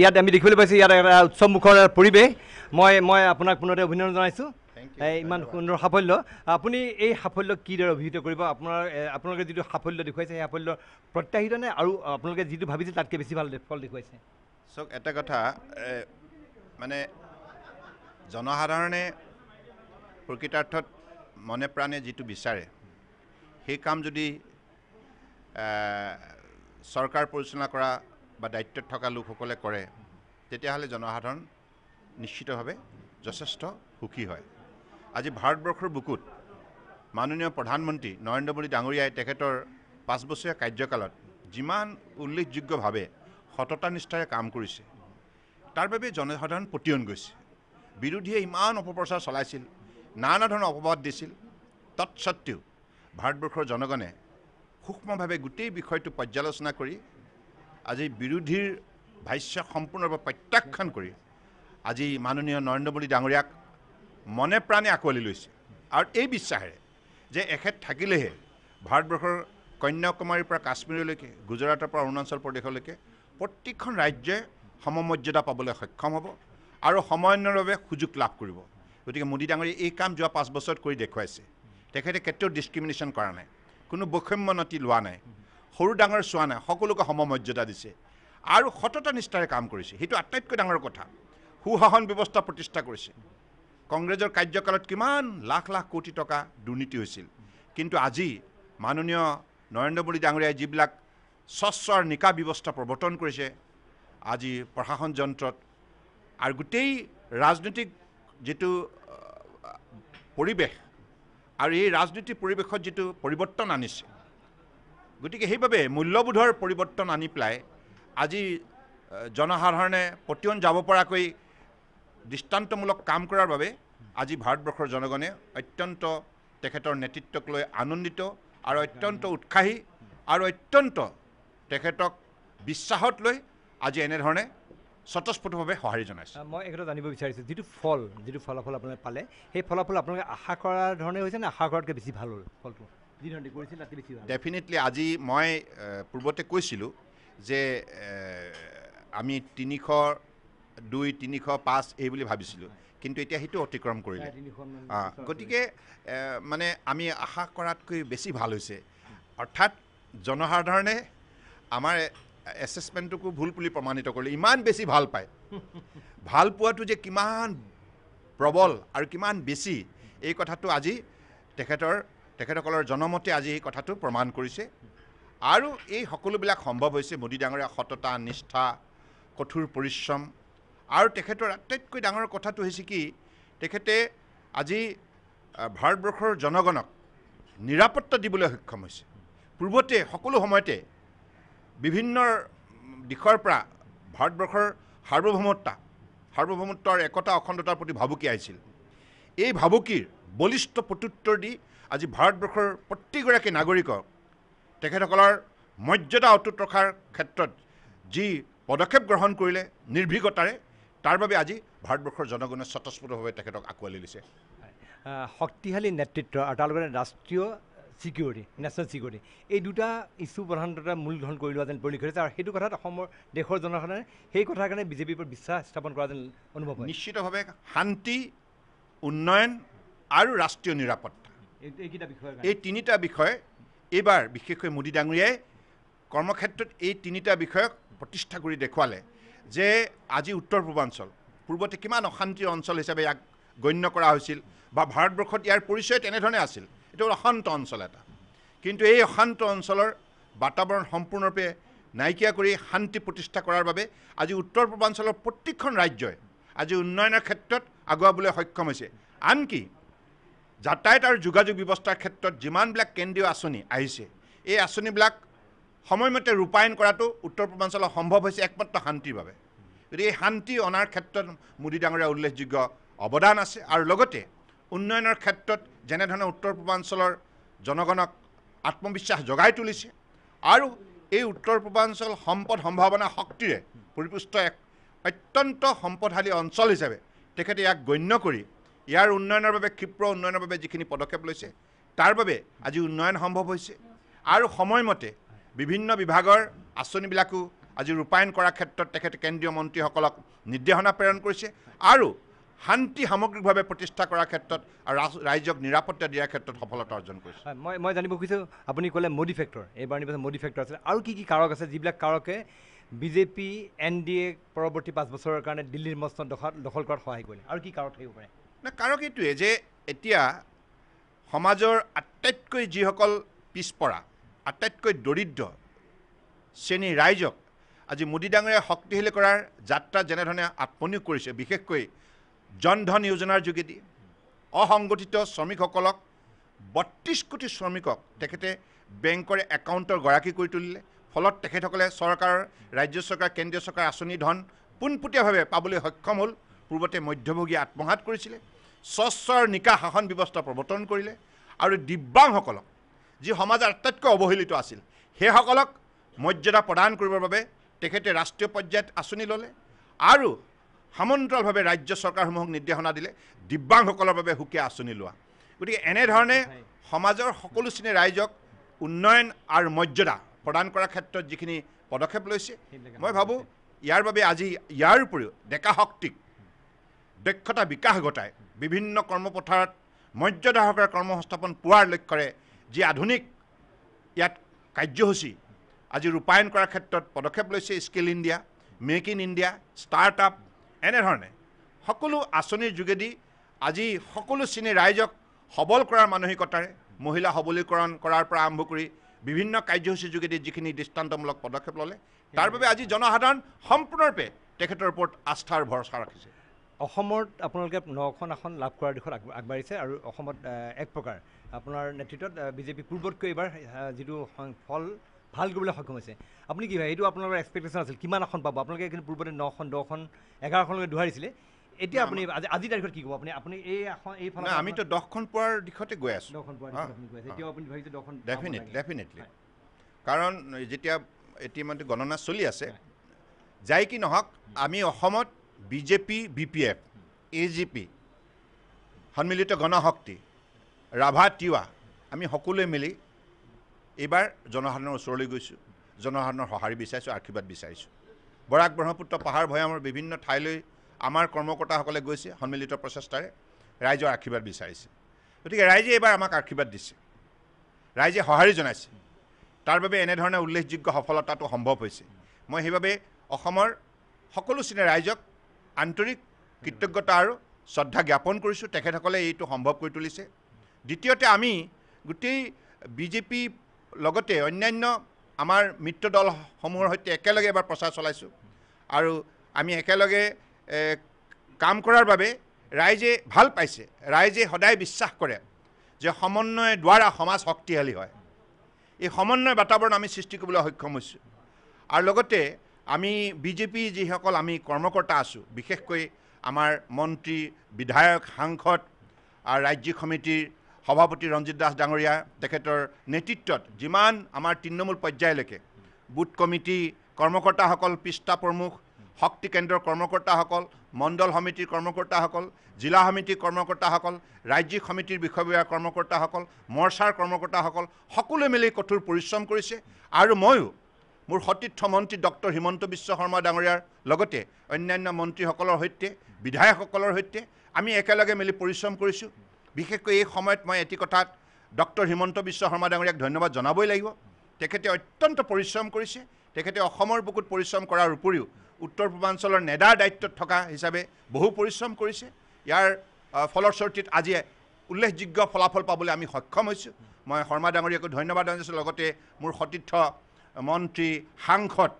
ইয়াত আমি দেখিবলৈ পাইছোঁ ইয়াত এটা উৎসৱমুখৰ পৰিৱেশ মই মই আপোনাক পুনৰতে অভিনন্দন জনাইছোঁ ইমান সুন্দৰ সাফল্য আপুনি এই সাফল্য কিদৰে অভিহিত কৰিব আপোনাৰ আপোনালোকে যিটো সাফল্য দেখুৱাইছে সেই সাফল্য প্ৰত্যাহিতনে আৰু আপোনালোকে যিটো ভাবিছে তাতকৈ বেছি ভাল ফল দেখুৱাইছে চক এটা কথা মানে জনসাধাৰণে প্ৰকৃতাৰ্থত মনে প্ৰাণে যিটো বিচাৰে সেই কাম যদি চৰকাৰ পৰিচালনা কৰা বা দায়িত্বত থকা লোকসকলে কৰে তেতিয়াহ'লে জনসাধাৰণ নিশ্চিতভাৱে যথেষ্ট সুখী হয় আজি ভাৰতবৰ্ষৰ বুকুত মাননীয় প্ৰধানমন্ত্ৰী নৰেন্দ্ৰ মোদী ডাঙৰীয়াই তেখেতৰ পাঁচ বছৰীয়া কাৰ্যকালত যিমান উল্লেখযোগ্যভাৱে সততা নিষ্ঠাৰে কাম কৰিছে তাৰ বাবে জনসাধাৰণ পতিয়ন গৈছে বিৰোধীয়ে ইমান অপপ্ৰচাৰ চলাইছিল নানা ধৰণৰ অপবাদ দিছিল তৎসত্বেও ভাৰতবৰ্ষৰ জনগণে সূক্ষ্মভাৱে গোটেই বিষয়টো পৰ্যালোচনা কৰি আজি বিৰোধীৰ ভাষ্য সম্পূৰ্ণৰূপে প্ৰত্যাখ্যান কৰি আজি মাননীয় নৰেন্দ্ৰ মোদী ডাঙৰীয়াক মনে প্ৰাণে আঁকোৱালি লৈছে আৰু এই বিশ্বাসেৰে যে এখেত থাকিলেহে ভাৰতবৰ্ষৰ কন্যাকুমাৰীৰ পৰা কাশ্মীৰলৈকে গুজৰাটৰ পৰা অৰুণাচল প্ৰদেশলৈকে প্ৰত্যেকখন ৰাজ্যই সমমৰ্যাদা পাবলৈ সক্ষম হ'ব আৰু সমন্বয়ৰ বাবে সুযোগ লাভ কৰিব গতিকে মোদী ডাঙৰীয়ে এই কাম যোৱা পাঁচ বছৰত কৰি দেখুৱাইছে তেখেতে কেতিয়াও ডিচক্ৰিমিনেশ্যন কৰা নাই কোনো বৈষম্যনতি লোৱা নাই সৰু ডাঙৰ চোৱা নাই সকলোকে সমমৰ্যাদা দিছে আৰু সততা নিষ্ঠাৰে কাম কৰিছে সেইটো আটাইতকৈ ডাঙৰ কথা সুশাসন ব্যৱস্থা প্ৰতিষ্ঠা কৰিছে কংগ্ৰেছৰ কাৰ্যকালত কিমান লাখ লাখ কোটি টকা দুৰ্নীতি হৈছিল কিন্তু আজি মাননীয় নৰেন্দ্ৰ মোদী ডাঙৰীয়াই যিবিলাক স্বচ্ছ আৰু নিকা ব্যৱস্থা প্ৰৱৰ্তন কৰিছে আজি প্ৰশাসন যন্ত্ৰত আৰু গোটেই ৰাজনৈতিক যিটো পৰিৱেশ আৰু এই ৰাজনীতি পৰিৱেশত যিটো পৰিৱৰ্তন আনিছে গতিকে সেইবাবে মূল্যবোধৰ পৰিৱৰ্তন আনি পেলাই আজি জনসাধাৰণে পতিয়ন যাব পৰাকৈ দৃষ্টান্তমূলক কাম কৰাৰ বাবে আজি ভাৰতবৰ্ষৰ জনগণে অত্যন্ত তেখেতৰ নেতৃত্বক লৈ আনন্দিত আৰু অত্যন্ত উৎসাহী আৰু অত্যন্ত তেখেতক বিশ্বাসত লৈ আজি এনেধৰণে স্বতঃস্ফূৰ্তভাৱে সঁহাৰি জনাইছে মই এইটো জানিব বিচাৰিছোঁ যিটো ফল যিটো ফলাফল আপোনালোকে পালে সেই ফলাফল আপোনালোকে আশা কৰাৰ ধৰণে হৈছে নে আশা কৰাতকৈ বেছি ভাল হ'ল ফলটো ডেফিনেটলি আজি মই পূৰ্বতে কৈছিলোঁ যে আমি তিনিশ দুই তিনিশ পাঁচ এই বুলি ভাবিছিলোঁ কিন্তু এতিয়া সেইটো অতিক্ৰম কৰিলে গতিকে মানে আমি আশা কৰাতকৈ বেছি ভাল হৈছে অৰ্থাৎ জনসাধাৰণে আমাৰ এছেছমেণ্টটোকো ভুল বুলি প্ৰমাণিত কৰিলে ইমান বেছি ভাল পায় ভাল পোৱাটো যে কিমান প্ৰবল আৰু কিমান বেছি এই কথাটো আজি তেখেতৰ তেখেতসকলৰ জনমতে আজি এই কথাটো প্ৰমাণ কৰিছে আৰু এই সকলোবিলাক সম্ভৱ হৈছে মোদী ডাঙৰীয়া সততা নিষ্ঠা কঠোৰ পৰিশ্ৰম আৰু তেখেতৰ আটাইতকৈ ডাঙৰ কথাটো হৈছে কি তেখেতে আজি ভাৰতবৰ্ষৰ জনগণক নিৰাপত্তা দিবলৈ সক্ষম হৈছে পূৰ্বতে সকলো সময়তে বিভিন্ন দিশৰ পৰা ভাৰতবৰ্ষৰ সাৰ্বভৌমত্বা সাৰ্বভৌমত্বৰ একতা অখণ্ডতাৰ প্ৰতি ভাবুকি আহিছিল এই ভাবুকিৰ বলিষ্ঠ প্ৰত্যুত্তৰ দি আজি ভাৰতবৰ্ষৰ প্ৰতিগৰাকী নাগৰিকক তেখেতসকলৰ মৰ্যাদা অটুট ৰখাৰ ক্ষেত্ৰত যি পদক্ষেপ গ্ৰহণ কৰিলে নিৰ্ভীকতাৰে তাৰ বাবে আজি ভাৰতবৰ্ষৰ জনগণে স্বতঃস্ফূৰ্তভাৱে তেখেতক আঁকোৱালি লৈছে শক্তিশালী নেতৃত্ব আৰু তাৰ লগতে ৰাষ্ট্ৰীয় ছিকিউৰিটি নেশ্যনেল ছিকিউৰিটি এই দুটা ইছ্যু প্ৰধানতা মূলধন কৰি লোৱা যেন পৰিলক্ষিত হৈছে আৰু সেইটো কথাত অসমৰ দেশৰ জনসাধাৰণে সেই কথাৰ কাৰণে বিজেপিৰ ওপৰত বিশ্বাস স্থাপন কৰা যেন অনুভৱ নিশ্চিতভাৱে শান্তি উন্নয়ন আৰু ৰাষ্ট্ৰীয় নিৰাপদ এই তিনিটা বিষয় এইবাৰ বিশেষকৈ মোদী ডাঙৰীয়াই কৰ্মক্ষেত্ৰত এই তিনিটা বিষয়ক প্ৰতিষ্ঠা কৰি দেখুৱালে যে আজি উত্তৰ পূৰ্বাঞ্চল পূৰ্বতে কিমান অশান্তিৰ অঞ্চল হিচাপে ইয়াক গণ্য কৰা হৈছিল বা ভাৰতবৰ্ষত ইয়াৰ পৰিচয় তেনেধৰণে আছিল এইটো হ'ল অশান্ত অঞ্চল এটা কিন্তু এই অশান্ত অঞ্চলৰ বাতাৱৰণ সম্পূৰ্ণৰূপে নাইকিয়া কৰি শান্তি প্ৰতিষ্ঠা কৰাৰ বাবে আজি উত্তৰ পূৰ্বাঞ্চলৰ প্ৰত্যেকখন ৰাজ্যই আজি উন্নয়নৰ ক্ষেত্ৰত আগুৱাবলৈ সক্ষম হৈছে আনকি যাতায়াত আৰু যোগাযোগ ব্যৱস্থাৰ ক্ষেত্ৰত যিমানবিলাক কেন্দ্ৰীয় আঁচনি আহিছে এই আঁচনিবিলাক সময়মতে ৰূপায়ণ কৰাটো উত্তৰ পূৰ্বাঞ্চলত সম্ভৱ হৈছে একমাত্ৰ শান্তিৰ বাবে গতিকে এই শান্তি অনাৰ ক্ষেত্ৰত মোদী ডাঙৰীয়া উল্লেখযোগ্য অৱদান আছে আৰু লগতে উন্নয়নৰ ক্ষেত্ৰত যেনেধৰণে উত্তৰ পূৰ্বাঞ্চলৰ জনগণক আত্মবিশ্বাস জগাই তুলিছে আৰু এই উত্তৰ পূৰ্বাঞ্চল সম্পদ সম্ভাৱনা শক্তিৰে পৰিপুষ্ট এক অত্যন্ত সম্পদশালী অঞ্চল হিচাপে তেখেতে ইয়াক গণ্য কৰি ইয়াৰ উন্নয়নৰ বাবে ক্ষীপ্ৰ উন্নয়নৰ বাবে যিখিনি পদক্ষেপ লৈছে তাৰ বাবে আজি উন্নয়ন সম্ভৱ হৈছে আৰু সময়মতে বিভিন্ন বিভাগৰ আঁচনিবিলাকো আজি ৰূপায়ণ কৰাৰ ক্ষেত্ৰত তেখেতে কেন্দ্ৰীয় মন্ত্ৰীসকলক নিৰ্দেশনা প্ৰেৰণ কৰিছে আৰু শান্তি সামগ্ৰিকভাৱে প্ৰতিষ্ঠা কৰাৰ ক্ষেত্ৰত আৰু ৰাইজক নিৰাপত্তা দিয়াৰ ক্ষেত্ৰত সফলতা অৰ্জন কৰিছে মই মই জানিব খুজিছোঁ আপুনি ক'লে মোদী ফেক্টৰ এইবাৰ নিৰ্বাচন মোদী ফেক্টৰ আছিলে আৰু কি কি কাৰক আছে যিবিলাক কাৰকে B J P N D A পৰৱৰ্তী পাঁচ বছৰৰ কাৰণে দিল্লীৰ মস্ত দখল দখল কৰাত সহায় কৰিলে আৰু কি কাৰক থাকিব পাৰে না কাৰক এইটোৱে যে এতিয়া সমাজৰ আটাইতকৈ যিসকল পিছপৰা আটাইতকৈ দৰিদ্ৰ শ্ৰেণীৰ ৰাইজক আজি মোদী ডাঙৰে শক্তিশালী কৰাৰ যাত্ৰা যেনেধৰণে আত্মনিয়োগ কৰিছে বিশেষকৈ জন ধন যোজনাৰ যোগেদি অসংগঠিত শ্ৰমিকসকলক বত্ৰিছ কোটি শ্ৰমিকক তেখেতে বেংকৰ একাউণ্টৰ গৰাকী কৰি তুলিলে ফলত তেখেতসকলে চৰকাৰ ৰাজ্য চৰকাৰ কেন্দ্ৰীয় চৰকাৰ আঁচনি ধন পোনপটীয়াভাৱে পাবলৈ সক্ষম হ'ল পূৰ্বতে মধ্যভোগী আত্মসাত কৰিছিলে স্বচ্ছ আৰু নিকা শাসন ব্যৱস্থা প্ৰৱৰ্তন কৰিলে আৰু দিব্যাংসকলক যি সমাজৰ আটাইতকৈ অৱহেলিত আছিল সেইসকলক মৰ্যাদা প্ৰদান কৰিবৰ বাবে তেখেতে ৰাষ্ট্ৰীয় পৰ্যায়ত আঁচনি ল'লে আৰু সামন্তৰালভাৱে ৰাজ্য চৰকাৰসমূহক নিৰ্দেশনা দিলে দিব্যাংসকলৰ বাবে সুকীয়া আঁচনি লোৱা গতিকে এনেধৰণে সমাজৰ সকলো শ্ৰেণীৰ ৰাইজক উন্নয়ন আৰু মৰ্যাদা প্ৰদান কৰাৰ ক্ষেত্ৰত যিখিনি পদক্ষেপ লৈছে মই ভাবোঁ ইয়াৰ বাবে আজি ইয়াৰ উপৰিও ডেকা শক্তিক দক্ষতা বিকাশ ঘটাই বিভিন্ন কৰ্মপথাৰত কৰ্ম সংস্থাপন পোৱাৰ লক্ষ্যৰে যি আধুনিক ইয়াত কাৰ্যসূচী আজি ৰূপায়ণ কৰাৰ ক্ষেত্ৰত পদক্ষেপ লৈছে skill India make in India startup এনেধৰণে সকলো আঁচনিৰ যোগেদি আজি সকলো শ্ৰেণীৰ ৰাইজক সবল কৰাৰ মানসিকতাৰে মহিলা সবলীকৰণ কৰাৰ পৰা আৰম্ভ কৰি বিভিন্ন কাৰ্যসূচীৰ যোগেদি যিখিনি দৃষ্টান্তমূলক পদক্ষেপ ল'লে তাৰ বাবে আজি জনসাধাৰণ সম্পূৰ্ণৰূপে তেখেতৰ ওপৰত আস্থাৰ ভৰসা ৰাখিছে অসমত আপোনালোকে নখন আসন লাভ কৰাৰ দিশত আগবাঢ়িছে আৰু অসমত এক প্ৰকাৰ আপোনাৰ নেতৃত্বত বিজেপি পূৰ্বতকৈ এইবাৰ যিটো ফল ভাল কৰিবলৈ সক্ষম হৈছে আপুনি কি ভাবে এইটো আপোনালোকৰ এক্সপেক্টেশ্যন আছিল কিমান আসন পাব আপোনালোকে কিন্তু পূৰ্বতে নখন দহখন এঘাৰখনলৈকে দোহাৰিছিলে এতিয়া আপুনি আজি আজি তাৰিখত কি ক'ব আপুনি আপুনি এই আসন এই ফালে আমিতো দহখন পোৱাৰ দিশতে গৈ আছোঁ দহখন পোৱাৰ আপুনি দহখন ডেফিনেটলি ডেফিনেটলি কাৰণ যেতিয়া ইতিমধ্যে গণনা চলি আছে যাই কি নহওক আমি অসমত BJP B P F A G P Sanmilita Ganashakti Rabha Tiwa আমি সকলোৱে মিলি এইবাৰ জনসাধাৰণৰ ওচৰলৈ গৈছোঁ জনসাধাৰণৰ সঁহাৰি বিচাৰিছোঁ আশীৰ্বাদ বিচাৰিছোঁ বৰাক ব্ৰহ্মপুত্ৰ পাহাৰ ভৈয়ামৰ বিভিন্ন ঠাইলৈ আমাৰ কৰ্মকৰ্তাসকলে গৈছে সন্মিলিত প্ৰচেষ্টাৰে ৰাইজৰ আশীৰ্বাদ বিচাৰিছে গতিকে ৰাইজে এইবাৰ আমাক আশীৰ্বাদ দিছে ৰাইজে সঁহাৰি জনাইছে তাৰ বাবে এনেধৰণে উল্লেখযোগ্য সফলতাটো সম্ভৱ হৈছে মই সেইবাবে অসমৰ সকলো চিনে ৰাইজক আন্তৰিক কৃতজ্ঞতা আৰু শ্ৰদ্ধা জ্ঞাপন কৰিছোঁ তেখেতসকলে এইটো সম্ভৱ কৰি তুলিছে দ্বিতীয়তে আমি গোটেই বিজেপি লগতে অন্যান্য আমাৰ মিত্ৰ দলসমূহৰ সৈতে একেলগে এবাৰ প্ৰচাৰ চলাইছোঁ আৰু আমি একেলগে কাম কৰাৰ বাবে ৰাইজে ভাল পাইছে ৰাইজে সদায় বিশ্বাস কৰে যে সমন্বয়ৰ দ্বাৰা সমাজ শক্তিশালী হয় এই সমন্বয় বাতাৱৰণ আমি সৃষ্টি কৰিবলৈ সক্ষম হৈছোঁ আৰু লগতে আমি বিজেপি যিসকল আমি কৰ্মকৰ্তা আছোঁ বিশেষকৈ আমাৰ মন্ত্ৰী বিধায়ক সাংসদ আৰু ৰাজ্যিক সমিতিৰ সভাপতি ৰঞ্জিত দাস ডাঙৰীয়া তেখেতৰ নেতৃত্বত যিমান আমাৰ তৃণমূল পৰ্যায়লৈকে বুথ কমিটি কৰ্মকৰ্তাসকল পৃষ্ঠা প্ৰমুখ শক্তি কেন্দ্ৰৰ কৰ্মকৰ্তাসকল মণ্ডল সমিতিৰ কৰ্মকৰ্তাসকল জিলা সমিতিৰ কৰ্মকৰ্তাসকল ৰাজ্যিক সমিতিৰ বিষয়বীয়া কৰ্মকৰ্তাসকল মৰ্চাৰ কৰ্মকৰ্তাসকল সকলোৱে মিলি কঠোৰ পৰিশ্ৰম কৰিছে আৰু ময়ো মোৰ সতীৰ্থ মন্ত্ৰী ডক্টৰ হিমন্ত বিশ্ব শৰ্মা ডাঙৰীয়াৰ লগতে অন্যান্য মন্ত্ৰীসকলৰ সৈতে বিধায়কসকলৰ সৈতে আমি একেলগে মিলি পৰিশ্ৰম কৰিছোঁ বিশেষকৈ এই সময়ত মই এটি কথাত ডক্টৰ হিমন্ত বিশ্ব শৰ্মা ডাঙৰীয়াক ধন্যবাদ জনাবই লাগিব তেখেতে অত্যন্ত পৰিশ্ৰম কৰিছে তেখেতে অসমৰ বুকুত পৰিশ্ৰম কৰাৰ উপৰিও উত্তৰ পূৰ্বাঞ্চলৰ নেডাৰ দায়িত্বত থকা হিচাপে বহু পৰিশ্ৰম কৰিছে ইয়াৰ ফলশ্ৰুতিত আজি উল্লেখযোগ্য ফলাফল পাবলৈ আমি সক্ষম হৈছোঁ মই শৰ্মা ডাঙৰীয়াকো ধন্যবাদ জনাইছোঁ লগতে মোৰ সতীৰ্থ মন্ত্ৰী সাংসদ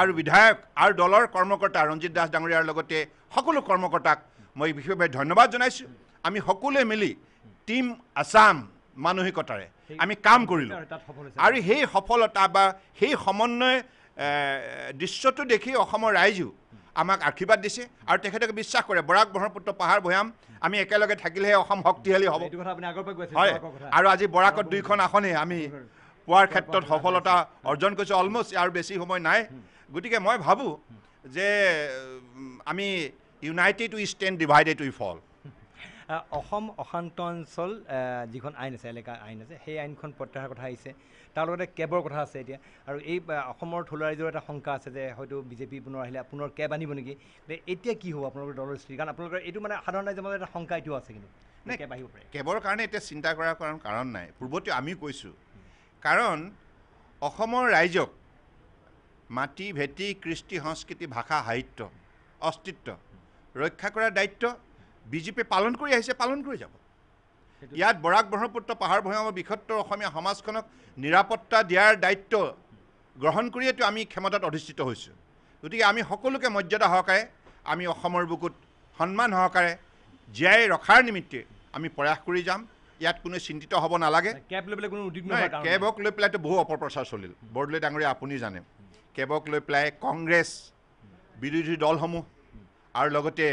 আৰু বিধায়ক আৰু দলৰ কৰ্মকৰ্তা ৰঞ্জিত দাস ডাঙৰীয়াৰ লগতে সকলো কৰ্মকৰ্তাক মই বিশেষভাৱে ধন্যবাদ জনাইছোঁ আমি সকলোৱে মিলি টিম আছাম মানসিকতাৰে আমি কাম কৰিলোঁ আৰু সেই সফলতা বা সেই সমন্বয় দৃশ্যটো দেখি অসমৰ ৰাইজেও আমাক আশীৰ্বাদ দিছে আৰু তেখেতে বিশ্বাস কৰে বৰাক ব্ৰহ্মপুত্ৰ পাহাৰ ভৈয়াম আমি একেলগে থাকিলেহে অসম শক্তিশালী হ'ব হয় আৰু আজি বৰাকত দুইখন আসনেই আমি পোৱাৰ ক্ষেত্ৰত সফলতা অৰ্জন কৰিছোঁ অলমষ্ট আৰু বেছি সময় নাই গতিকে মই ভাবোঁ যে আমি united we stand divided we fall Assam অশান্ত অঞ্চল যিখন আইন আছে এলেকা আইন আছে সেই আইনখন প্ৰত্যাহাৰ কথা আহিছে তাৰ লগতে কেবৰ কথা আছে এতিয়া আৰু এই অসমৰ থলুৱা ৰাইজৰ এটা শংকা আছে যে হয়তো বিজেপি পুনৰ আহিলে পুনৰ কেব আনিব নেকি এতিয়া কি হ'ব আপোনালোকৰ দলৰ স্থিতি কাৰণ আপোনালোকৰ এইটো মানে সাধাৰণ ৰাইজৰ মাজত এটা শংকা এইটো আছে কিন্তু কেব আহিব পাৰে কেবৰ কাৰণে এতিয়া চিন্তা কৰাৰ কাৰণ কাৰণ নাই পূৰ্বতে আমিও কৈছোঁ কাৰণ অসমৰ ৰাইজক মাটি ভেটি কৃষ্টি সংস্কৃতি ভাষা সাহিত্য অস্তিত্ব ৰক্ষা কৰাৰ দায়িত্ব বিজেপিয়ে পালন কৰি আহিছে পালন কৰি যাব ইয়াত বৰাক ব্ৰহ্মপুত্ৰ পাহাৰ ভৈয়ামৰ বিষত্বৰ অসমীয়া সমাজখনক নিৰাপত্তা দিয়াৰ দায়িত্ব গ্ৰহণ কৰিয়েতো আমি ক্ষমতাত অধিষ্ঠিত হৈছোঁ গতিকে আমি সকলোকে মৰ্যাদা সহকাৰে আমি অসমৰ বুকুত সন্মান সহকাৰে জীয়াই ৰখাৰ নিমিত্তে আমি প্ৰয়াস কৰি যাম ইয়াত কোনো চিন্তিত হ'ব নালাগে কেবক লৈ পেলাইতো বহু অপপ্ৰচাৰ চলিল বৰদলৈ ডাঙৰীয়া আপুনি জানে কেবক লৈ পেলাই কংগ্ৰেছ বিৰোধী দলসমূহ আৰু লগতে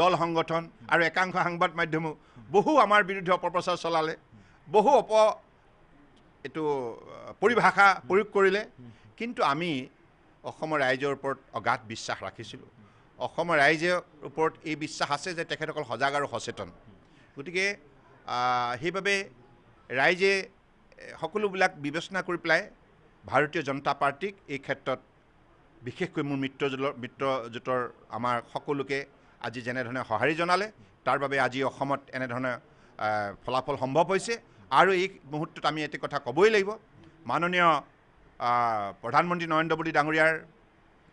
দল সংগঠন আৰু একাংশ সংবাদ মাধ্যমো বহু আমাৰ বিৰুদ্ধে অপপ্ৰচাৰ চলালে বহু অপ এইটো পৰিভাষা প্ৰয়োগ কৰিলে কিন্তু আমি অসমৰ ৰাইজৰ ওপৰত অগাধ বিশ্বাস ৰাখিছিলোঁ অসমৰ ৰাইজৰ ওপৰত এই বিশ্বাস আছে যে তেখেতসকল সজাগ আৰু সচেতন গতিকে সেইবাবে ৰাইজে সকলোবিলাক বিবেচনা কৰি পেলাই ভাৰতীয় জনতা পাৰ্টীক এই ক্ষেত্ৰত বিশেষকৈ মোৰ মিত্ৰজোঁটৰ মিত্ৰজোঁটৰ আমাৰ সকলোকে আজি যেনেধৰণে সঁহাৰি জনালে তাৰ বাবে আজি অসমত এনেধৰণে ফলাফল সম্ভৱ হৈছে আৰু এই মুহূৰ্তত আমি এটি কথা ক'বই লাগিব মাননীয় প্ৰধানমন্ত্ৰী নৰেন্দ্ৰ মোদী ডাঙৰীয়াৰ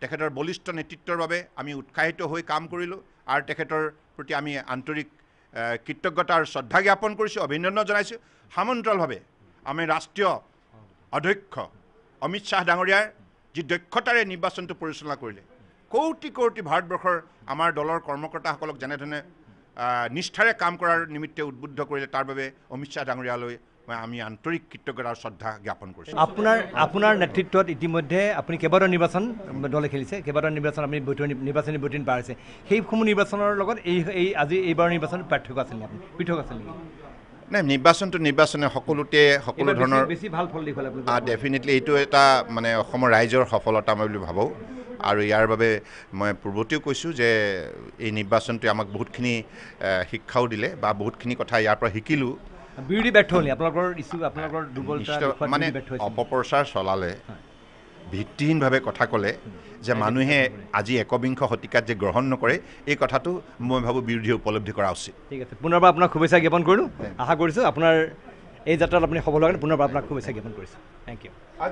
তেখেতৰ বলিষ্ঠ নেতৃত্বৰ বাবে আমি উৎসাহিত হৈ কাম কৰিলোঁ আৰু তেখেতৰ প্ৰতি আমি আন্তৰিক কৃতজ্ঞতাৰ শ্ৰদ্ধা জ্ঞাপন কৰিছোঁ অভিনন্দন জনাইছোঁ সামন্ত্ৰলভাৱে আমি ৰাষ্ট্ৰীয় অধ্যক্ষ অমিত শ্বাহ ডাঙৰীয়াৰ যি দক্ষতাৰে নিৰ্বাচনটো পৰিচালনা কৰিলে কৌটি কৌটি ভাৰতবৰ্ষৰ আমাৰ দলৰ কৰ্মকৰ্তাসকলক যেনেধৰণে নিষ্ঠাৰে কাম কৰাৰ নিমিত্তে উদ্বুদ্ধ কৰিলে তাৰ বাবে অমিত শ্বাহ ডাঙৰীয়ালৈ আমি আন্তৰিক কৃতজ্ঞতা আৰু শ্ৰদ্ধা জ্ঞাপন কৰিছোঁ আপোনাৰ আপোনাৰ নেতৃত্বত ইতিমধ্যে আপুনি কেইবাটাও নিৰ্বাচন দলে খেলিছে কেইবাটাও নিৰ্বাচন আপুনি নিৰ্বাচনী বৈঠক পাৰিছে সেইসমূহ নিৰ্বাচনৰ লগত এই এই আজি এইবাৰৰ নিৰ্বাচন পাৰ্থক্য আছিল নেকি আপুনি পৃথক আছিল নেকি নাই নিৰ্বাচনটো নিৰ্বাচনে সকলোতে সকলো ধৰণৰ বেছি ভাল ফল দেখুৱালে ডেফিনেটলি এইটো এটা মানে অসমৰ ৰাইজৰ সফলতা মই বুলি ভাবোঁ আৰু ইয়াৰ বাবে মই পূৰ্বতেও কৈছোঁ যে এই নিৰ্বাচনটোৱে আমাক বহুতখিনি শিক্ষাও দিলে বা বহুতখিনি কথা ইয়াৰ পৰা শিকিলোঁ বিৰোধী ব্যৰ্থ হ'ল আপোনালোকৰ ইছ্যু আপোনালোকৰ দুৰ্বলতা মানে অপপ্ৰচাৰ চলালে ভিত্তিহীনভাৱে কথা ক'লে যে মানুহে আজি একবিংশ শতিকাত যে গ্ৰহণ নকৰে এই কথাটো মই ভাবোঁ বিৰোধীয়ে উপলব্ধি কৰা উচিত ঠিক আছে পুনৰবাৰ আপোনাক শুভেচ্ছা জ্ঞাপন কৰিলোঁ আশা কৰিছোঁ আপোনাৰ এই যাত্ৰাত আপুনি সফল হোৱা পুনৰবাৰ আপোনাক শুভেচ্ছা জ্ঞাপন কৰিছোঁ থেংক ইউ